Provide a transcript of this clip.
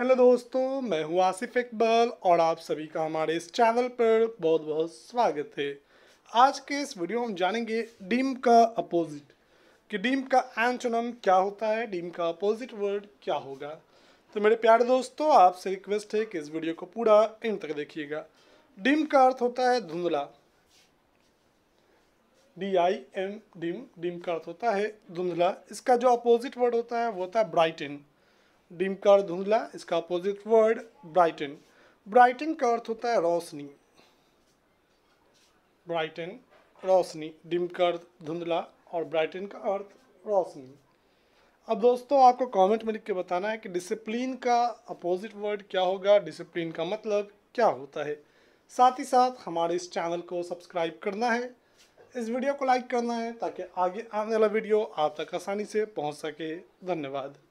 hello दोस्तों मैं हूं आसिफ इकबाल और आप सभी का हमारे इस चैनल पर बहुत बहुत स्वागत है आज के इस वीडियो में हम जानेंगे डीम का अपोजिट कि डीम का एंटोनम क्या होता है डीम का अपोजिट वर्ड क्या होगा तो मेरे प्यारे दोस्तों आपसे रिक्वेस्ट है कि इस वीडियो को पूरा इन तक देखिएगा डीम का अर्थ होता है धुंधला D I M dim dim का अर्थ होता है धुंधला इसका जो अपोजिट वर्ड होता है वो होता है ब्राइटन डिम का अर्थ धुंधला इसका अपोजिट वर्ड ब्राइटन ब्राइटन का अर्थ होता है रोशनी ब्राइटन रोशनी डिम का अर्थ धुंधला और ब्राइटन का अर्थ रोशनी अब दोस्तों आपको कमेंट में लिख के बताना है कि डिसिप्लिन का अपोजिट वर्ड क्या होगा डिसिप्लिन का मतलब क्या होता है साथ ही साथ हमारे इस चैनल को सब्सक्राइब करना है इस वीडियो को लाइक करना है ताकि आगे आने वाला वीडियो आप तक आसानी से पहुंच सके धन्यवाद